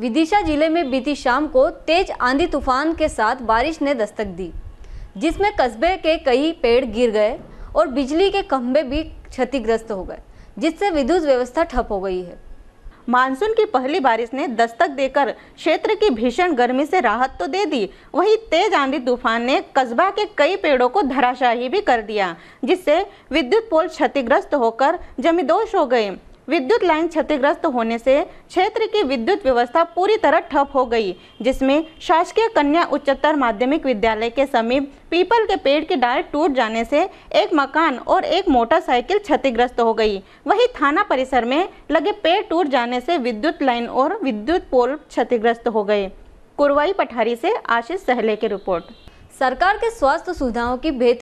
विदिशा जिले में बीती शाम को तेज आंधी तूफान के साथ बारिश ने दस्तक दी जिसमें कस्बे के कई पेड़ गिर गए और बिजली के खम्भे भी क्षतिग्रस्त हो गए जिससे विद्युत व्यवस्था ठप हो गई है मानसून की पहली बारिश ने दस्तक देकर क्षेत्र की भीषण गर्मी से राहत तो दे दी वहीं तेज आंधी तूफान ने कस्बा के कई पेड़ों को धराशाही भी कर दिया जिससे विद्युत पोल क्षतिग्रस्त होकर जमीदोश हो गए विद्युत लाइन क्षतिग्रस्त होने से क्षेत्र की विद्युत व्यवस्था पूरी तरह ठप हो गई जिसमें शासकीय कन्या उच्चतर माध्यमिक विद्यालय के समीप पीपल के पेड़ के डायर टूट जाने से एक मकान और एक मोटरसाइकिल क्षतिग्रस्त हो गई वहीं थाना परिसर में लगे पेड़ टूट जाने से विद्युत लाइन और विद्युत पोल क्षतिग्रस्त हो गए कुरवाई पठारी से आशीष सहले की रिपोर्ट सरकार के स्वास्थ्य सुविधाओं की बेहतर